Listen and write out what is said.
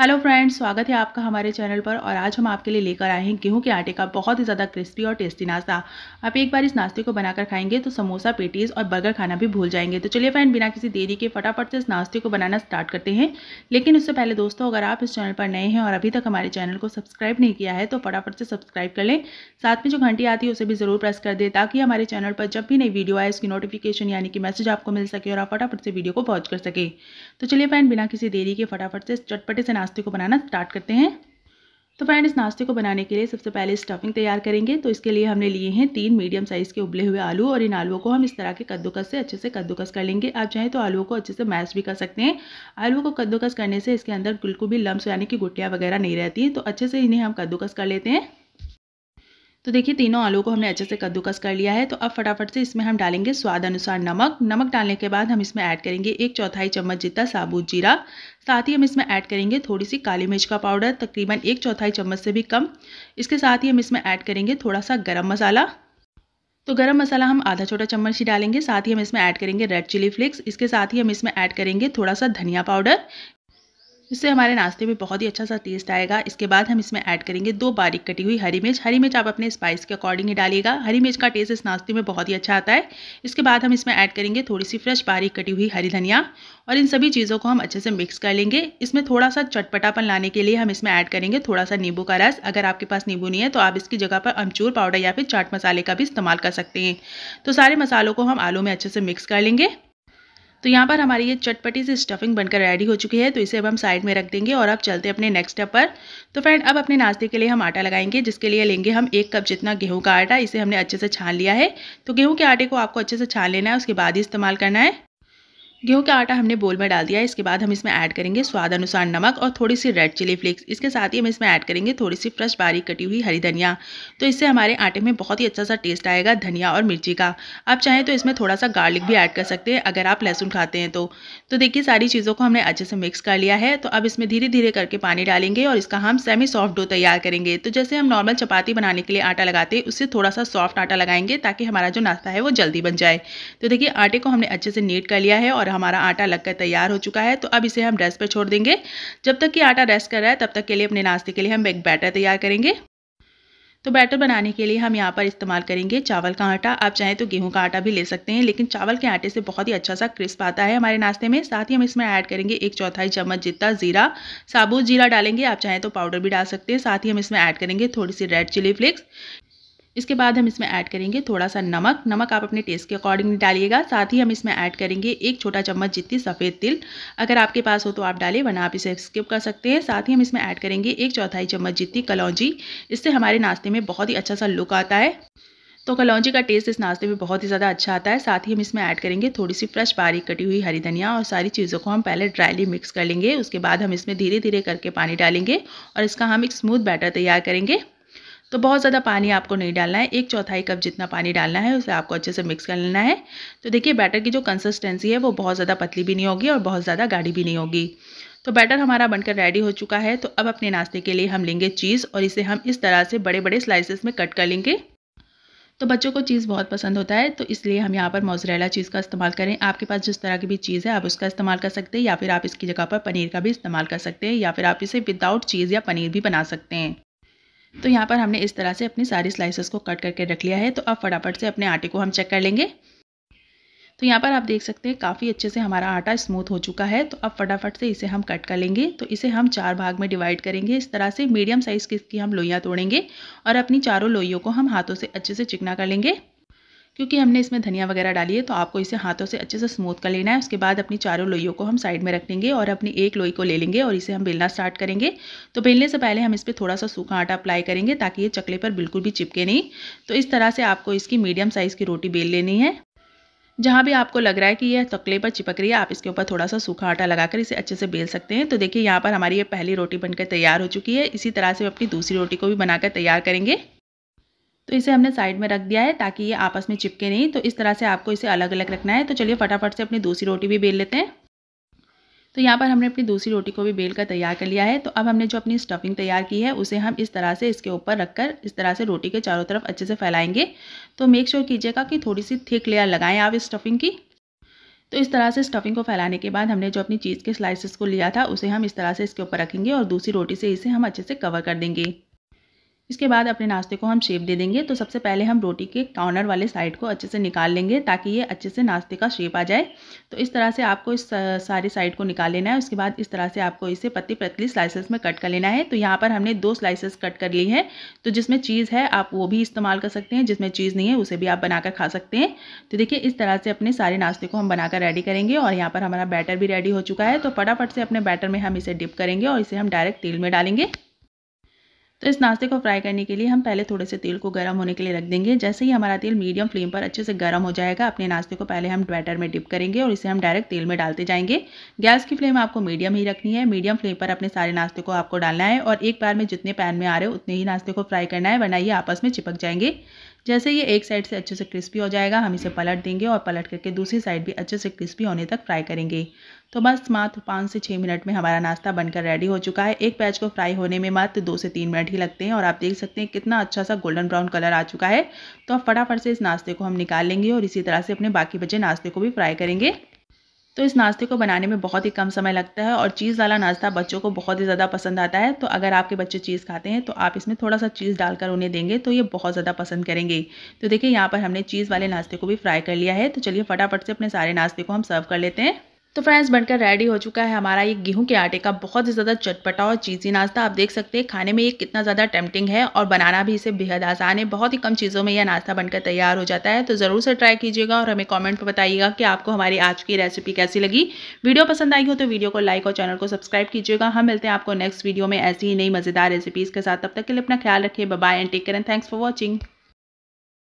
hello friends स्वागत है आपका हमारे चैनल पर और आज हम आपके लिए लेकर आए हैं गेहूं के आटे का बहुत ही ज़्यादा क्रिस्पी और टेस्टी नाश्ता आप एक बार इस नाश्ते को बनाकर खाएंगे तो समोसा पेटीज और बर्गर खाना भी भूल जाएंगे तो चलिए फ्रेंड बिना किसी देरी के फटाफट से इस नाश्ते को बनाना स्टार्ट करते हैं लेकिन उससे पहले दोस्तों अगर आप इस चैनल पर नए हैं और अभी तक हमारे चैनल को सब्सक्राइब नहीं किया है तो फटाफट से सब्सक्राइब कर लें साथ में जो घंटी आती है उसे भी ज़रूर प्रेस कर दें ताकि हमारे चैनल पर जब भी नई वीडियो आए उसकी नोटिफिकेशन यानी कि मैसेज आपको मिल सके और आप फटाफट से वीडियो को पहुँच कर सके तो चलिए फ्रेंड बिना किसी देरी के फटाफट से चटपटे से नाश्ते को बनाना स्टार्ट करते हैं तो फ्रेंड इस नाश्ते को बनाने के लिए सबसे पहले स्टफिंग तैयार करेंगे तो इसके लिए हमने लिए हैं तीन मीडियम साइज़ के उबले हुए आलू और इन आलुओं को हम इस तरह के कद्दूकस से अच्छे से कद्दूकस कर लेंगे आप चाहें तो आलुओं को अच्छे से मैश भी कर सकते हैं आलू को कद्दूकस करने से इसके अंदर बिल्कुल भी लम्ब यानी कि गुटिया वगैरह नहीं रहती तो अच्छे से इन्हें हम कद्दूकस कर लेते हैं तो देखिए तीनों आलू को हमने अच्छे से कद्दूकस कर लिया है तो अब फटाफट से इसमें हम डालेंगे स्वाद अनुसार नमक नमक डालने के बाद हम इसमें ऐड करेंगे एक चौथाई चम्मच जितना साबुत जीरा साथ ही हम इसमें ऐड करेंगे थोड़ी सी काली मिर्च का पाउडर तकरीबन एक चौथाई चम्मच से भी कम इसके साथ ही हम इसमें ऐड करेंगे थोड़ा सा गर्म मसाला तो गरम मसाला हम आधा छोटा चम्मच ही डालेंगे साथ ही हम इसमें ऐड करेंगे रेड चिली फ्लेक्स इसके साथ ही हम इसमें ऐड करेंगे थोड़ा सा धनिया पाउडर इससे हमारे नाश्ते में बहुत ही अच्छा सा टेस्ट आएगा इसके बाद हम इसमें ऐड करेंगे दो बारीक कटी हुई हरी मिर्च हरी मिर्च आप अपने स्पाइस के अकॉर्डिंग ही डालिएगा हरी मिर्च का टेस्ट इस नाश्ते में बहुत ही अच्छा आता है इसके बाद हम इसमें ऐड करेंगे थोड़ी सी फ्रेश बारीक कटी हुई हरी धनिया और इन सभी चीज़ों को हम अच्छे से मिक्स कर लेंगे इसमें थोड़ा सा चटपटापन लाने के लिए हम इसमें ऐड करेंगे थोड़ा सा नींबू का रस अगर आपके पास नींबू नहीं है तो आप इसकी जगह पर अमचूर पाउडर या फिर चाट मसाले का भी इस्तेमाल कर सकते हैं तो सारे मसालों को हम आलू में अच्छे से मिक्स कर लेंगे तो यहाँ पर हमारी ये चटपटी सी स्टफिंग बनकर रेडी हो चुकी है तो इसे अब हम साइड में रख देंगे और अब चलते हैं अपने नेक्स्ट स्टेप पर तो फ्रेंड अब अपने नाश्ते के लिए हम आटा लगाएंगे जिसके लिए लेंगे हम एक कप जितना गेहूँ का आटा इसे हमने अच्छे से छान लिया है तो गेहूँ के आटे को आपको अच्छे से छान लेना है उसके बाद ही इस्तेमाल करना है गेहूं का आटा हमने बोल में डाल दिया है इसके बाद हम इसमें ऐड करेंगे स्वाद अनुसार नमक और थोड़ी सी रेड चिली फ्लेक्स इसके साथ ही हम इसमें ऐड करेंगे थोड़ी सी फ्रेश बारीक कटी हुई हरी धनिया तो इससे हमारे आटे में बहुत ही अच्छा सा टेस्ट आएगा धनिया और मिर्ची का आप चाहें तो इसमें थोड़ा सा गार्लिक भी ऐड कर सकते हैं अगर आप लहसुन खाते हैं तो तो देखिए सारी चीज़ों को हमने अच्छे से मिक्स कर लिया है तो अब इसमें धीरे धीरे करके पानी डालेंगे और इसका हम सेमी सॉफ्ट डो तैयार करेंगे तो जैसे हम नॉर्मल चपाती बनाने के लिए आटा लगाते हैं उससे थोड़ा सा सॉफ्ट आटा लगाएंगे ताकि हमारा जो नाश्ता है वो जल्दी बन जाए तो देखिए आटे को हमने अच्छे से नीट कर लिया है और हमारा आटा लगकर तैयार हो चुका है तो अब इसे हम रेस्ट पर छोड़ देंगे जब तक कि आटा रेस्ट कर रहा है तब तक के लिए अपने नाश्ते के लिए हम एक बैटर तैयार करेंगे तो बैटर बनाने के लिए हम यहाँ पर इस्तेमाल करेंगे चावल का आटा आप चाहें तो गेहूं का आटा भी ले सकते हैं लेकिन चावल के आटे से बहुत ही अच्छा सा क्रिस्प आता है हमारे नाश्ते में साथ ही हम इसमें ऐड करेंगे एक चौथाई चम्मच जितना जीरा साबुत जीरा डालेंगे आप चाहें तो पाउडर भी डाल सकते हैं साथ ही हम इसमें ऐड करेंगे थोड़ी सी रेड चिली फ्लेक्स इसके बाद हम इसमें ऐड करेंगे थोड़ा सा नमक नमक आप अपने टेस्ट के अकॉर्डिंग डालिएगा साथ ही हम इसमें ऐड करेंगे एक छोटा चम्मच जितनी सफ़ेद तिल अगर आपके पास हो तो आप डालिए वरना आप इसे स्किप कर सकते हैं साथ ही हम इसमें ऐड करेंगे एक चौथाई चम्मच जितनी कलौजी इससे हमारे नाश्ते में बहुत ही अच्छा सा लुक आता है तो कलौजी का टेस्ट इस नाश्ते में बहुत ही ज़्यादा अच्छा आता है साथ ही हम इसमें ऐड करेंगे थोड़ी सी फ्रेश बारीक कटी हुई हरी धनिया और सारी चीज़ों को हम पहले ड्राईली मिक्स कर लेंगे उसके बाद हम इसमें धीरे धीरे करके पानी डालेंगे और इसका हम एक स्मूथ बैटर तैयार करेंगे तो बहुत ज़्यादा पानी आपको नहीं डालना है एक चौथाई कप जितना पानी डालना है उसे आपको अच्छे से मिक्स कर लेना है तो देखिए बैटर की जो कंसिस्टेंसी है वो बहुत ज़्यादा पतली भी नहीं होगी और बहुत ज़्यादा गाढ़ी भी नहीं होगी तो बैटर हमारा बनकर रेडी हो चुका है तो अब अपने नाश्ते के लिए हम लेंगे चीज़ और इसे हम इस तरह से बड़े बड़े स्लाइसेस में कट कर लेंगे तो बच्चों को चीज़ बहुत पसंद होता है तो इसलिए हम यहाँ पर मोजरेला चीज़ का इस्तेमाल करें आपके पास जिस तरह की भी चीज़ है आप उसका इस्तेमाल कर सकते हैं या फिर आप इसकी जगह पर पनीर का भी इस्तेमाल कर सकते हैं या फिर आप इसे विदाउट चीज़ या पनीर भी बना सकते हैं तो यहाँ पर हमने इस तरह से अपनी सारी स्लाइसेस को कट करके रख लिया है तो अब फटाफट से अपने आटे को हम चेक कर लेंगे तो यहाँ पर आप देख सकते हैं काफ़ी अच्छे से हमारा आटा स्मूथ हो चुका है तो अब फटाफट से इसे हम कट कर लेंगे तो इसे हम चार भाग में डिवाइड करेंगे इस तरह से मीडियम साइज़ की इसकी हम लोइयाँ तोड़ेंगे और अपनी चारों लोइयों को हम हाथों से अच्छे से चिकना कर लेंगे क्योंकि हमने इसमें धनिया वगैरह डाली है तो आपको इसे हाथों से अच्छे से स्मूथ कर लेना है उसके बाद अपनी चारों लोइयों को हम साइड में रख लेंगे और अपनी एक लोई को ले लेंगे और इसे हम बेलना स्टार्ट करेंगे तो बेलने से पहले हम इस पर थोड़ा सा सूखा आटा अप्लाई करेंगे ताकि ये चकले पर बिल्कुल भी चिपके नहीं तो इस तरह से आपको इसकी मीडियम साइज़ की रोटी बेल लेनी है जहाँ भी आपको लग रहा है कि यह तकले पर चिपक रही है आप इसके ऊपर थोड़ा सा सूखा आटा लगाकर इसे अच्छे से बेल सकते हैं तो देखिए यहाँ पर हमारी ये पहली रोटी बनकर तैयार हो चुकी है इसी तरह से अपनी दूसरी रोटी को भी बनाकर तैयार करेंगे तो इसे हमने साइड में रख दिया है ताकि ये आपस में चिपके नहीं तो इस तरह से आपको इसे अलग अलग रखना है तो चलिए फटाफट से अपनी दूसरी रोटी भी बेल लेते हैं तो यहाँ पर हमने अपनी दूसरी रोटी को भी बेल कर तैयार कर लिया है तो अब हमने जो अपनी स्टफिंग तैयार की है उसे हम इस तरह से इसके ऊपर रखकर इस तरह से रोटी के चारों तरफ अच्छे से फैलाएंगे तो मेक श्योर कीजिएगा कि थोड़ी सी थिक लेयर लगाएं आप इस स्टफिंग की तो इस तरह से स्टफिंग को फैलाने के बाद हमने जो अपनी चीज़ के स्लाइसिस को लिया था उसे हम इस तरह से इसके ऊपर रखेंगे और दूसरी रोटी से इसे हम अच्छे से कवर कर देंगे इसके बाद अपने नाश्ते को हम शेप दे देंगे तो सबसे पहले हम रोटी के कॉर्नर वाले साइड को अच्छे से निकाल लेंगे ताकि ये अच्छे से नाश्ते का शेप आ जाए तो इस तरह से आपको इस सारे साइड को निकाल लेना है उसके बाद इस तरह से आपको इसे पत्ती पतली स्लाइसेस में कट कर लेना है तो यहाँ पर हमने दो स्लाइसेस कट कर ली है तो जिसमें चीज़ है आप वो भी इस्तेमाल कर सकते हैं जिसमें चीज़ नहीं है उसे भी आप बनाकर खा सकते हैं तो देखिए इस तरह से अपने सारे नाश्ते को हम बनाकर रेडी करेंगे और यहाँ पर हमारा बैटर भी रेडी हो चुका है तो फटाफट से अपने बैटर में हम इसे डिप करेंगे और इसे हम डायरेक्ट तेल में डालेंगे तो इस नाश्ते को फ्राई करने के लिए हम पहले थोड़े से तेल को गर्म होने के लिए रख देंगे जैसे ही हमारा तेल मीडियम फ्लेम पर अच्छे से गर्म हो जाएगा अपने नाश्ते को पहले हम ड्वेटर में डिप करेंगे और इसे हम डायरेक्ट तेल में डालते जाएंगे गैस की फ्लेम आपको मीडियम ही रखनी है मीडियम फ्लेम पर अपने सारे नाश्ते को आपको डालना है और एक बार में जितने पैन में आ रहे हो उतने ही नाश्ते को फ्राई करना है वरना ये आपस में चिपक जाएंगे जैसे ये एक साइड से अच्छे से क्रिस्पी हो जाएगा हम इसे पलट देंगे और पलट करके दूसरी साइड भी अच्छे से क्रिस्पी होने तक फ्राई करेंगे तो बस मात्र पाँच से छः मिनट में हमारा नाश्ता बनकर रेडी हो चुका है एक पैच को फ्राई होने में मात्र दो से तीन मिनट ही लगते हैं और आप देख सकते हैं कितना अच्छा सा गोल्डन ब्राउन कलर आ चुका है तो अब फटाफट से इस नाश्ते को हम निकाल लेंगे और इसी तरह से अपने बाकी बचे नाश्ते को भी फ्राई करेंगे तो इस नाश्ते को बनाने में बहुत ही कम समय लगता है और चीज़ वाला नाश्ता बच्चों को बहुत ही ज़्यादा पसंद आता है तो अगर आपके बच्चे चीज़ खाते हैं तो आप इसमें थोड़ा सा चीज़ डालकर उन्हें देंगे तो ये बहुत ज़्यादा पसंद करेंगे तो देखिए यहाँ पर हमने चीज़ वाले नाश्ते को भी फ्राई कर लिया है तो चलिए फटाफट से अपने सारे नाश्ते को हम सर्व कर लेते हैं तो फ्रेंड्स बनकर रेडी हो चुका है हमारा ये गेहूं के आटे का बहुत ही ज़्यादा चटपटा और चीज़ी नाश्ता आप देख सकते हैं खाने में ये कितना ज़्यादा टेम्पटिंग है और बनाना भी इसे बेहद आसान है बहुत ही कम चीज़ों में यह नाश्ता बनकर तैयार हो जाता है तो ज़रूर से ट्राई कीजिएगा और हमें कॉमेंट पर बताइएगा कि आपको हमारी आज की रेसिपी कैसी लगी वीडियो पसंद आई हो तो वीडियो को लाइक और चैनल को सब्सक्राइब कीजिएगा हम मिलते हैं आपको नेक्स्ट वीडियो में ऐसी ही नई मज़ेदार रेसिपीज़ के साथ तब तक के लिए अपना ख्याल रखिए bye and take care and thanks for watching